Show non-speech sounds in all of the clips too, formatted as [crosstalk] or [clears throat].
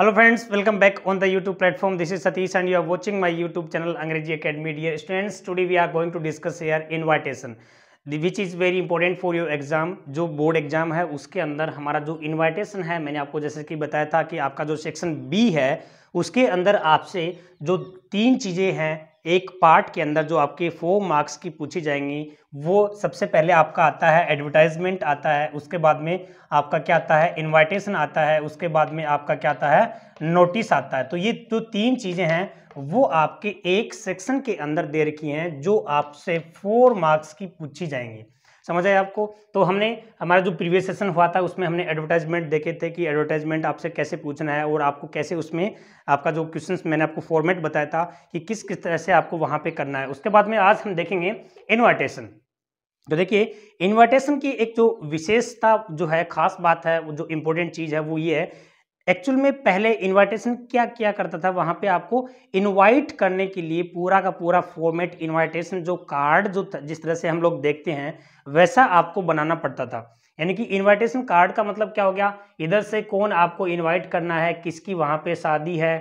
Hello friends welcome back on the YouTube platform this is Satish and you are watching my YouTube channel Angrezi academy dear students today we are going to discuss here invitation which is very important for your exam जो board exam है उसके अंदर हमारा जो invitation है मैंने आपको जैसे कि बताया था कि आपका जो सेक्शन बी है उसके अंदर आपसे जो तीन चीज़ें हैं एक पार्ट के अंदर जो आपके फोर मार्क्स की पूछी जाएंगी वो सबसे पहले आपका आता है एडवर्टाइजमेंट आता है उसके बाद में आपका क्या आता है इनविटेशन आता है उसके बाद में आपका क्या आता है नोटिस आता है तो ये जो तीन चीज़ें हैं वो आपके एक सेक्शन के अंदर दे रखी हैं जो आपसे फोर मार्क्स की पूछी जाएंगी समझ आए आपको तो हमने हमारा जो प्रीवियस सेशन हुआ था उसमें हमने एडवर्टाइजमेंट देखे थे कि एडवर्टाइजमेंट आपसे कैसे पूछना है और आपको कैसे उसमें आपका जो क्वेश्चन मैंने आपको फॉर्मेट बताया था कि किस किस तरह से आपको वहाँ पर करना है उसके बाद में आज हम देखेंगे इन्वाइटेशन तो देखिए इन्वर्टेशन की एक जो विशेषता जो है खास बात है जो इम्पोर्टेंट चीज़ है वो ये है एक्चुअल में पहले इनविटेशन क्या किया करता था वहां पे आपको इनवाइट करने के लिए पूरा का पूरा फॉर्मेट इनविटेशन जो कार्ड जो जिस तरह से हम लोग देखते हैं वैसा आपको बनाना पड़ता था यानी कि इनविटेशन कार्ड का मतलब क्या हो गया इधर से कौन आपको इनवाइट करना है किसकी वहाँ पे शादी है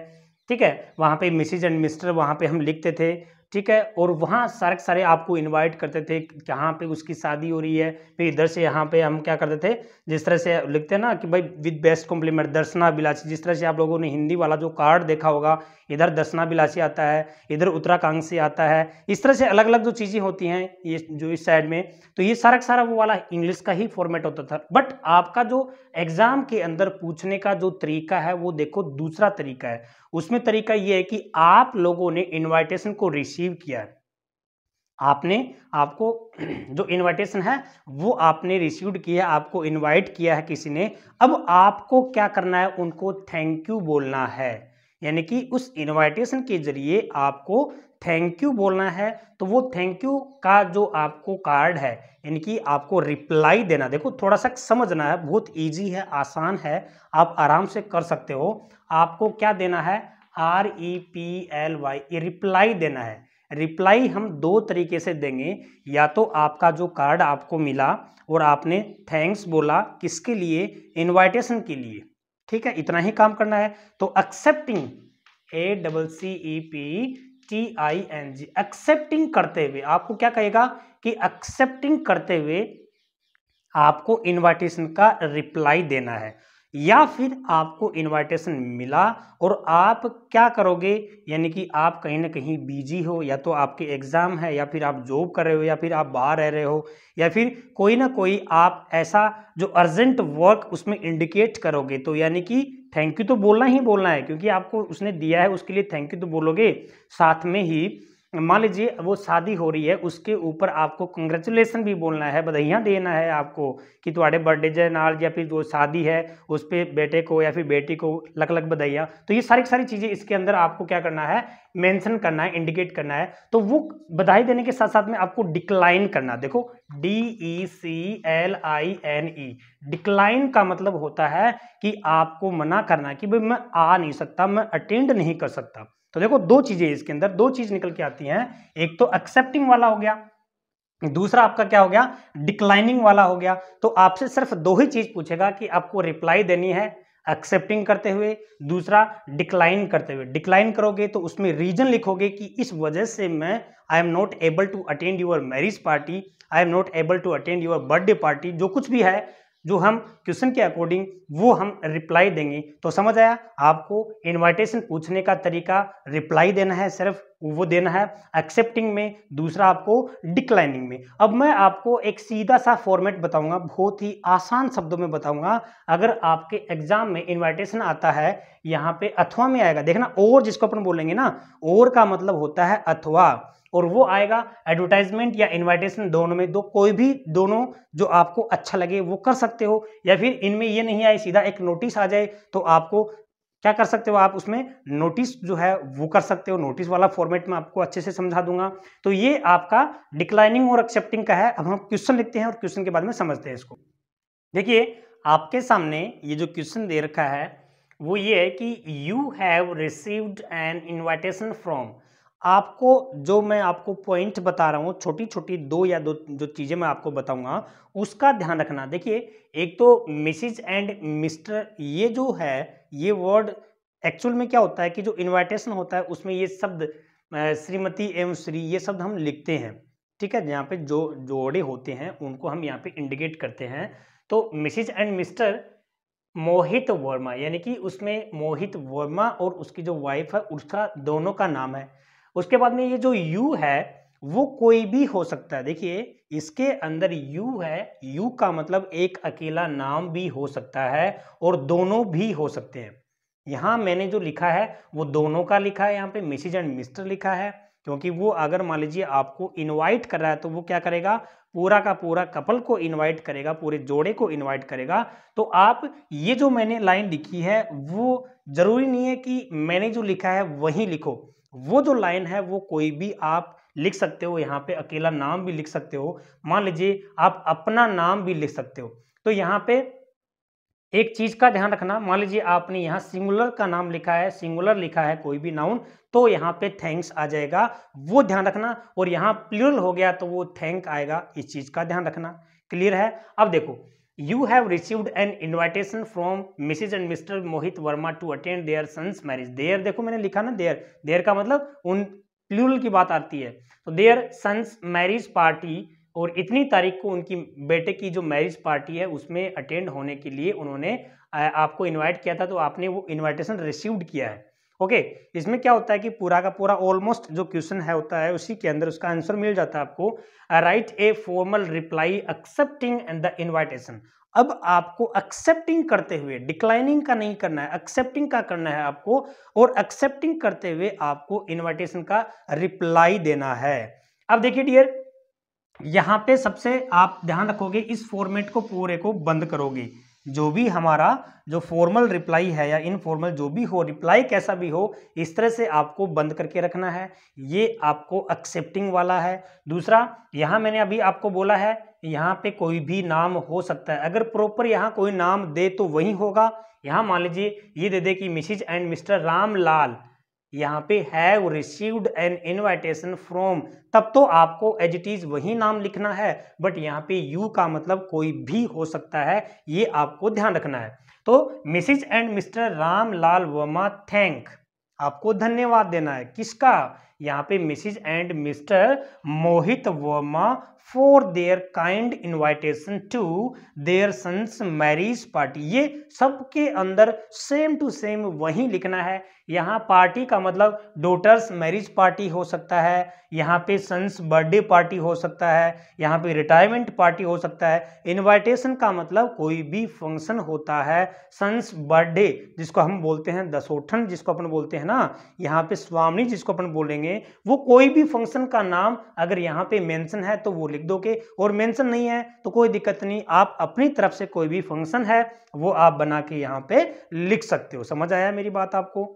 ठीक है वहां पे मिसिज एंड मिस्टर वहां पे हम लिखते थे ठीक है और वहाँ सारे सारे आपको इनवाइट करते थे कहाँ पे उसकी शादी हो रही है फिर इधर से यहाँ पे हम क्या करते थे जिस तरह से लिखते हैं ना कि भाई with best compliment Darshana Bilasi जिस तरह से आप लोगों ने हिंदी वाला जो कार्ड देखा होगा इधर दर्शना बिलासी आता है इधर उत्तराकांक्षी से आता है इस तरह से अलग अलग जो चीज़ें होती हैं ये जो इस साइड में तो ये सारा सारा वो वाला इंग्लिश का ही फॉर्मेट होता था बट आपका जो एग्ज़ाम के अंदर पूछने का जो तरीका है वो देखो दूसरा तरीका है उसमें तरीका यह है कि आप लोगों ने इनविटेशन को रिसीव किया है आपने आपको [clears throat] जो इनविटेशन है वो आपने रिसीव किया आपको इनवाइट किया है किसी ने अब आपको क्या करना है उनको थैंक यू बोलना है यानी कि उस इनविटेशन के जरिए आपको थैंक यू बोलना है तो वो थैंक यू का जो आपको कार्ड है इनकी आपको रिप्लाई देना देखो थोड़ा सा समझना है बहुत ईजी है आसान है आप आराम से कर सकते हो आपको क्या देना है R E P L Y ये रिप्लाई देना है रिप्लाई हम दो तरीके से देंगे या तो आपका जो कार्ड आपको मिला और आपने थैंक्स बोला किसके लिए इन्वाइटेशन के लिए ठीक है इतना ही काम करना है तो accepting A double C E P T I N G accepting करते हुए आपको क्या कहेगा कि एक्सेप्टिंग करते हुए आपको इनविटेशन का रिप्लाई देना है या फिर आपको इनविटेशन मिला और आप क्या करोगे यानी कि आप कहीं ना कहीं बिजी हो या तो आपके एग्ज़ाम है या फिर आप जॉब कर रहे हो या फिर आप बाहर रह रहे हो या फिर कोई ना कोई आप ऐसा जो अर्जेंट वर्क उसमें इंडिकेट करोगे तो यानी कि थैंक यू तो बोलना ही बोलना है क्योंकि आपको उसने दिया है उसके लिए थैंक यू तो बोलोगे साथ में ही मान लीजिए वो शादी हो रही है उसके ऊपर आपको कंग्रेचुलेसन भी बोलना है बधाइयाँ देना है आपको कि थोड़े बर्थडे जे नाल या फिर जो शादी है उस पर बेटे को या फिर बेटी को लक लक बधाइयाँ तो ये सारी सारी चीज़ें इसके अंदर आपको क्या करना है मेंशन करना है इंडिकेट करना है तो वो बधाई देने के साथ साथ में आपको डिक्लाइन करना देखो D E C L I N E decline का मतलब होता है कि आपको मना करना कि भाई मैं आ नहीं सकता मैं अटेंड नहीं कर सकता तो देखो दो चीजें इसके अंदर दो चीज निकल के आती हैं एक तो एक्सेप्टिंग वाला हो गया दूसरा आपका क्या हो गया डिक्लाइनिंग वाला हो गया तो आपसे सिर्फ दो ही चीज पूछेगा कि आपको रिप्लाई देनी है एक्सेप्टिंग करते हुए दूसरा डिक्लाइन करते हुए डिक्लाइन करोगे तो उसमें रीजन लिखोगे कि इस वजह से मैं I am not able to attend your marriage party I am not able to attend your birthday party जो कुछ भी है जो हम क्वेश्चन के अकॉर्डिंग वो हम रिप्लाई देंगे तो समझ आया आपको इनविटेशन पूछने का तरीका रिप्लाई देना है सिर्फ वो देना है एक्सेप्टिंग में दूसरा आपको डिक्लाइनिंग में अब मैं आपको एक सीधा सा फॉर्मेट बताऊंगा बहुत ही आसान शब्दों में बताऊंगा अगर आपके एग्जाम में इनविटेशन आता है यहाँ पे अथवा में आएगा देखना और जिसको अपन बोलेंगे ना और का मतलब होता है अथवा और वो आएगा एडवर्टाइजमेंट या इनविटेशन दोनों में दो कोई भी दोनों जो आपको अच्छा लगे वो कर सकते हो या फिर इनमें ये नहीं आए सीधा एक नोटिस आ जाए तो आपको क्या कर सकते हो आप उसमें नोटिस जो है वो कर सकते हो नोटिस वाला फॉर्मेट में आपको अच्छे से समझा दूंगा तो ये आपका डिक्लाइनिंग और एक्सेप्टिंग का है अब हम क्वेश्चन लिखते हैं और क्वेश्चन के बाद में समझते हैं इसको देखिए आपके सामने ये जो क्वेश्चन दे रखा है वो ये है कि you have received an invitation from आपको जो मैं आपको पॉइंट बता रहा हूँ छोटी छोटी दो या दो जो चीज़ें मैं आपको बताऊंगा उसका ध्यान रखना देखिए एक तो मिसिज एंड मिस्टर ये जो है ये वर्ड एक्चुअल में क्या होता है कि जो इन्वाइटेशन होता है उसमें ये शब्द श्रीमती एवं श्री ये शब्द हम लिखते हैं ठीक है यहाँ पे जो जोड़े होते हैं उनको हम यहाँ पे इंडिकेट करते हैं तो Mrs and Mr Mohit Verma यानी कि उसमें मोहित वर्मा और उसकी जो वाइफ है उसका दोनों का नाम है उसके बाद में ये जो यू है वो कोई भी हो सकता है देखिए इसके अंदर यू है यू का मतलब एक अकेला नाम भी हो सकता है और दोनों भी हो सकते हैं यहाँ मैंने जो लिखा है वो दोनों का लिखा है यहाँ पे मिसिज एंड मिस्टर लिखा है क्योंकि वो अगर मान लीजिए आपको इनवाइट कर रहा है तो वो क्या करेगा पूरा का पूरा कपल को इनवाइट करेगा पूरे जोड़े को इनवाइट करेगा तो आप ये जो मैंने लाइन लिखी है वो जरूरी नहीं है कि मैंने जो लिखा है वही लिखो वो जो लाइन है वो कोई भी आप लिख सकते हो यहाँ पे अकेला नाम भी लिख सकते हो मान लीजिए आप अपना नाम भी लिख सकते हो तो यहाँ पे एक चीज का ध्यान रखना मान लीजिए आपने यहाँ सिंगुलर का नाम लिखा है सिंगुलर लिखा है कोई भी नाउन तो यहाँ पे थैंक्स आ जाएगा वो ध्यान रखना और यहाँ प्लूरल हो गया तो वो थैंक आएगा इस चीज का ध्यान रखना क्लियर है अब देखो you have received an invitation from Mrs and Mr Mohit Verma to attend their sons marriage their देखो मैंने लिखा ना देयर देयर का मतलब उन प्लूरल की बात आती है तो देयर सन्स मैरिज पार्टी और इतनी तारीख को उनकी बेटे की जो मैरिज पार्टी है उसमें अटेंड होने के लिए उन्होंने आपको इनवाइट किया था तो आपने वो इनविटेशन रिसीव्ड किया है ओके इसमें क्या होता है कि पूरा का पूरा ऑलमोस्ट जो क्वेश्चन है होता है उसी के अंदर उसका आंसर मिल जाता है आपको write a formal reply accepting the invitation अब आपको एक्सेप्टिंग करते हुए डिक्लाइनिंग का नहीं करना है एक्सेप्टिंग का करना है आपको और एक्सेप्टिंग करते हुए आपको इन्वाइटेशन का रिप्लाई देना है अब देखिए डियर यहां पे सबसे आप ध्यान रखोगे इस फॉर्मेट को पूरे को बंद करोगे जो भी हमारा जो फॉर्मल रिप्लाई है या इनफॉर्मल जो भी हो रिप्लाई कैसा भी हो इस तरह से आपको बंद करके रखना है ये आपको एक्सेप्टिंग वाला है दूसरा यहाँ मैंने अभी आपको बोला है यहाँ पे कोई भी नाम हो सकता है अगर प्रॉपर यहाँ कोई नाम दे तो वही होगा यहाँ मान लीजिए ये दे दे कि मिसिज एंड मिस्टर रामलाल यहाँ पे have received an invitation from तब तो आपको एज इट इज वही नाम लिखना है बट यहाँ पे यू का मतलब कोई भी हो सकता है ये आपको ध्यान रखना है तो Mrs and Mr Ram Lal Verma thank आपको धन्यवाद देना है किसका यहाँ पे Mrs and Mr Mohit Verma for their kind invitation to their sons marriage party ये सबके अंदर सेम टू सेम वही लिखना है यहाँ पार्टी का मतलब डोटर्स मैरिज पार्टी हो सकता है यहाँ पे सन्स बर्थडे पार्टी हो सकता है यहाँ पे रिटायरमेंट पार्टी हो सकता है इनवाइटेशन का मतलब कोई भी फंक्शन होता है सन्स बर्थडे जिसको हम बोलते हैं दसोठन जिसको अपन बोलते हैं ना यहाँ पे स्वामी जिसको अपन बोलेंगे वो कोई भी फंक्शन का नाम अगर यहाँ पे मेंशन है तो वो लिख दोगे और मेंशन नहीं है तो कोई दिक्कत नहीं आप अपनी तरफ से कोई भी फंक्शन है वो आप बना के यहाँ पे लिख सकते हो समझ आया मेरी बात आपको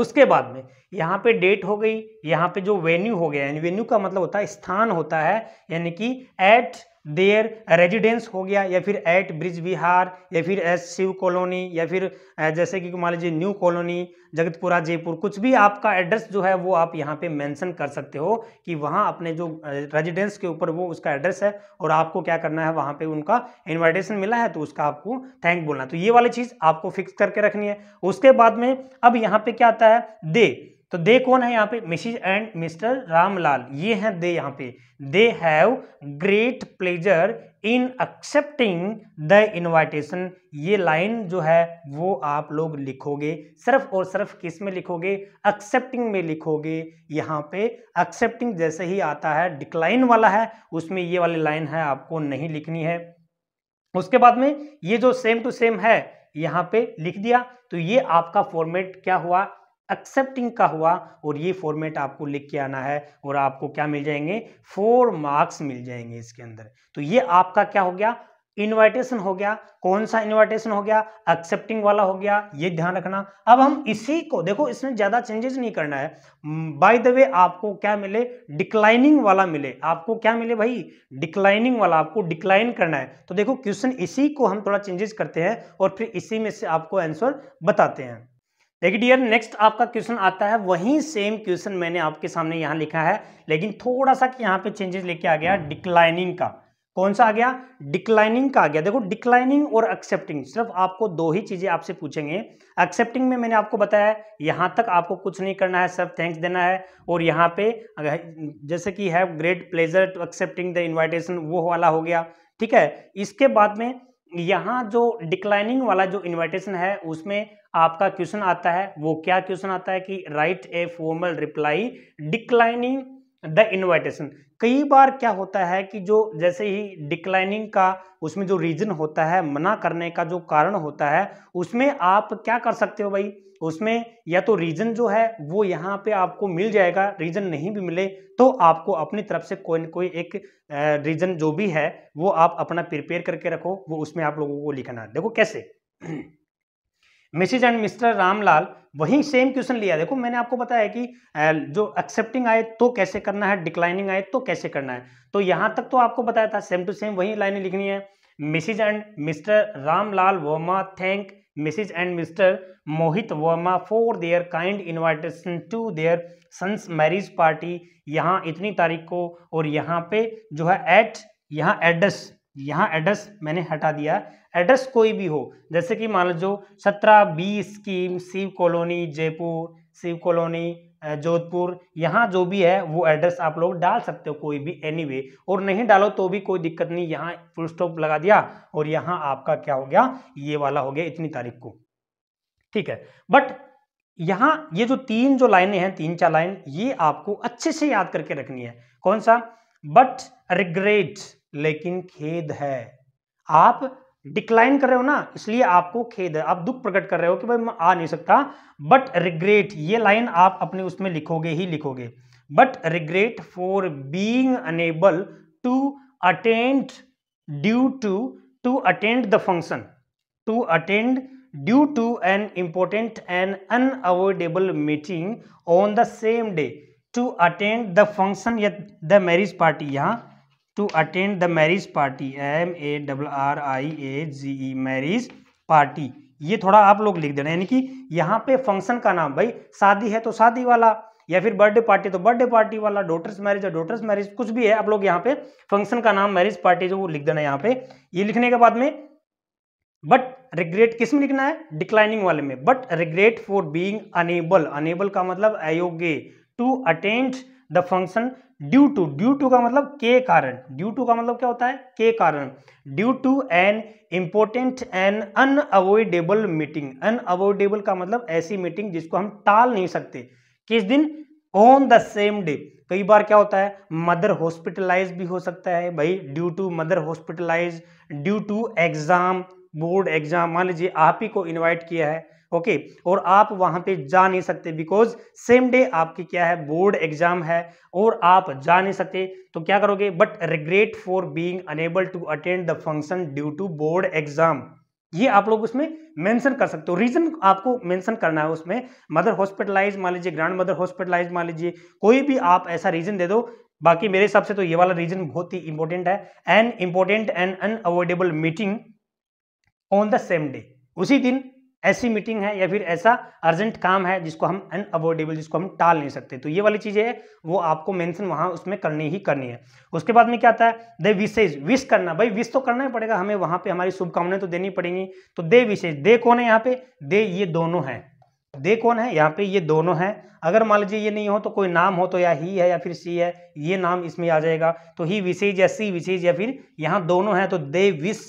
उसके बाद में यहाँ पे डेट हो गई यहाँ पे जो वेन्यू हो गया वेन्यू का मतलब होता है स्थान होता है यानी कि एट देयर रेजिडेंस हो गया या फिर एट ब्रिज विहार या फिर एस शिव कॉलोनी या फिर जैसे कि मान लीजिए न्यू कॉलोनी जगतपुरा जयपुर कुछ भी आपका एड्रेस जो है वो आप यहाँ पे मेंशन कर सकते हो कि वहाँ अपने जो रेजिडेंस के ऊपर वो उसका एड्रेस है और आपको क्या करना है वहाँ पे उनका इन्विटेशन मिला है तो उसका आपको थैंक बोलना तो ये वाली चीज़ आपको फिक्स करके रखनी है उसके बाद में अब यहाँ पे क्या आता है दे तो दे कौन है यहाँ पे मिसिज एंड मिस्टर रामलाल ये हैं दे यहाँ पे they have great pleasure in accepting the invitation ये लाइन जो है वो आप लोग लिखोगे सिर्फ और सिर्फ किस में लिखोगे एक्सेप्टिंग में लिखोगे यहाँ पे एक्सेप्टिंग जैसे ही आता है डिक्लाइन वाला है उसमें ये वाली लाइन है आपको नहीं लिखनी है उसके बाद में ये जो सेम टू सेम है यहाँ पे लिख दिया तो ये आपका फॉर्मेट क्या हुआ एक्सेप्टिंग का हुआ और ये फॉर्मेट आपको लिख के आना है और आपको क्या मिल जाएंगे फोर मार्क्स मिल जाएंगे इसके अंदर तो ये आपका क्या हो गया इनवाइटेशन हो गया कौन सा इनवाइटेशन हो गया एक्सेप्टिंग वाला हो गया ये ध्यान रखना अब हम इसी को देखो इसमें ज्यादा चेंजेस नहीं करना है बाय द वे आपको क्या मिले डिक्लाइनिंग वाला मिले आपको क्या मिले भाई डिक्लाइनिंग वाला आपको डिक्लाइन करना है तो देखो क्वेश्चन इसी को हम थोड़ा चेंजेस करते हैं और फिर इसी में से आपको आंसर बताते हैं देखिए डियर नेक्स्ट आपका क्वेश्चन आता है वही सेम क्वेश्चन मैंने आपके सामने यहाँ लिखा है लेकिन थोड़ा सा यहां पे चेंजेस लेके आ गया डिक्लाइनिंग हम्म। का कौन सा आ गया डिक्लाइनिंग का आ गया देखो डिक्लाइनिंग और एक्सेप्टिंग सिर्फ आपको दो ही चीज़ें आपसे पूछेंगे एक्सेप्टिंग में मैंने आपको बताया यहां तक आपको कुछ नहीं करना है सिर्फ थैंक्स देना है और यहाँ पे जैसे कि have great pleasure to accepting the invitation वो वाला हो गया ठीक है इसके बाद में यहाँ जो डिक्लाइनिंग वाला जो इन्विटेशन है उसमें आपका क्वेश्चन आता है वो क्या क्वेश्चन आता है कि write a formal reply declining the invitation कई बार क्या होता है कि जो जैसे ही डिक्लाइनिंग का उसमें जो रीजन होता है मना करने का जो कारण होता है उसमें आप क्या कर सकते हो भाई उसमें या तो रीजन जो है वो यहाँ पे आपको मिल जाएगा रीजन नहीं भी मिले तो आपको अपनी तरफ से कोई ना कोई एक रीजन जो भी है वो आप अपना प्रिपेयर करके रखो वो उसमें आप लोगों को लिखना देखो कैसे [clears throat] मिसिज एंड मिस्टर रामलाल वही सेम क्वेश्चन लिया देखो मैंने आपको बताया कि जो एक्सेप्टिंग आए तो कैसे करना है डिक्लाइनिंग आए तो कैसे करना है तो यहाँ तक तो आपको बताया था सेम टू सेम वही लाइनें लिखनी है Mrs and Mr Ramlal Verma thank Mrs and Mr Mohit Verma for their kind invitation to their sons marriage party यहाँ इतनी तारीख को और यहाँ पे जो है एट यहाँ एड्रेस यहाँ एड्रेस मैंने हटा दिया एड्रेस कोई भी हो जैसे कि मान लो सत्रह B scheme Shiv colony Jaipur Shiv colony Jodhpur यहाँ जो भी है वो एड्रेस आप लोग डाल सकते हो कोई भी एनी वे और नहीं डालो तो भी कोई दिक्कत नहीं यहाँ फुल स्टॉप लगा दिया और यहाँ आपका क्या हो गया ये वाला हो गया इतनी तारीख को ठीक है बट यहाँ ये जो तीन जो लाइनें हैं तीन चार लाइन ये आपको अच्छे से याद करके रखनी है कौन सा बट रिग्रेट लेकिन खेद है आप डिक्लाइन कर रहे हो ना इसलिए आपको खेद है आप दुख प्रकट कर रहे हो कि भाई मैं आ नहीं सकता बट रिग्रेट ये लाइन आप अपने उसमें लिखोगे ही लिखोगे but regret for being unable to attend due to to attend the function to attend due to an important and unavoidable meeting on the same day to attend the function या the marriage party यहाँ to attend the marriage party M A double R I A G E marriage party ये थोड़ा आप लोग लिख देना यानी कि यहाँ पे फंक्शन का नाम भाई शादी है तो शादी वाला या फिर बर्थडे पार्टी तो बर्थडे पार्टी वाला डोटर्स मैरिज या डोटर्स मैरिज कुछ भी है आप लोग यहाँ पे फंक्शन का नाम मैरिज पार्टी जो वो लिख देना यहाँ पे ये लिखने के बाद में बट रिग्रेट किस में लिखना है डिक्लाइनिंग वाले में but regret for being unable unable का मतलब अयोग्य to attend the function due to due to का मतलब के कारण ड्यू टू का मतलब क्या होता है के कारण due to an important an unavoidable meeting unavoidable का मतलब ऐसी मीटिंग जिसको हम टाल नहीं सकते किस दिन ऑन द सेम डे कई बार क्या होता है मदर हॉस्पिटलाइज भी हो सकता है भाई due to mother hospitalize due to exam board exam मान लीजिए आप ही को इन्वाइट किया है ओके और आप वहां पे जा नहीं सकते बिकॉज सेम डे आपकी क्या है बोर्ड एग्जाम है और आप जा नहीं सकते तो क्या करोगे but regret for being unable to attend the function due to board exam ये आप लोग उसमें मेंशन कर सकते हो रीजन आपको मेंशन करना है उसमें मदर हॉस्पिटलाइज मान लीजिए ग्रैंड मदर हॉस्पिटलाइज मान लीजिए कोई भी आप ऐसा रीजन दे दो बाकी मेरे हिसाब से तो ये वाला रीजन बहुत ही इंपॉर्टेंट है an important and unavoidable meeting on the same day उसी दिन ऐसी मीटिंग है या फिर ऐसा अर्जेंट काम है जिसको हम अनअवॉर्डेबल जिसको हम टाल नहीं सकते तो ये वाली चीज़ें है वो आपको मेंशन वहाँ उसमें करनी ही करनी है उसके बाद में क्या आता है दे विशेज विश करना भाई विश तो करना ही पड़ेगा हमें वहाँ पे हमारी शुभकामनाएं तो देनी पड़ेंगी तो दे विशेज दे कौन है यहाँ पे दे ये दोनों हैं दे कौन है यहाँ पे ये दोनों हैं अगर मान लीजिए ये नहीं हो तो कोई नाम हो तो या ही है या फिर सी है ये नाम इसमें आ जाएगा तो ही विशेज या सी विशेज या फिर यहाँ दोनों हैं तो they wish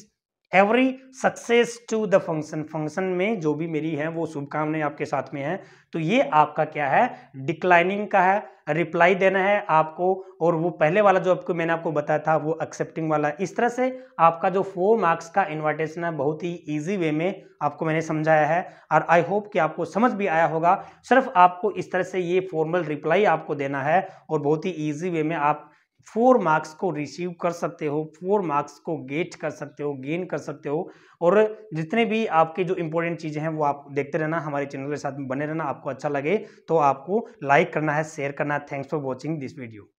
every success to the function function में जो भी मेरी है वो शुभकामनाएं आपके साथ में है तो ये आपका क्या है डिक्लाइनिंग का है रिप्लाई देना है आपको और वो पहले वाला जो आपको मैंने आपको बताया था वो एक्सेप्टिंग वाला इस तरह से आपका जो फोर मार्क्स का इन्विटेशन है बहुत ही इजी वे में आपको मैंने समझाया है और आई होप कि आपको समझ भी आया होगा सिर्फ आपको इस तरह से ये फॉर्मल रिप्लाई आपको देना है और बहुत ही ईजी वे में आप फोर मार्क्स को रिसीव कर सकते हो फोर मार्क्स को गेट कर सकते हो गेन कर सकते हो और जितने भी आपके जो इंपॉर्टेंट चीज़ें हैं वो आप देखते रहना हमारे चैनल के साथ में बने रहना आपको अच्छा लगे तो आपको लाइक करना है शेयर करना है thanks for watching this video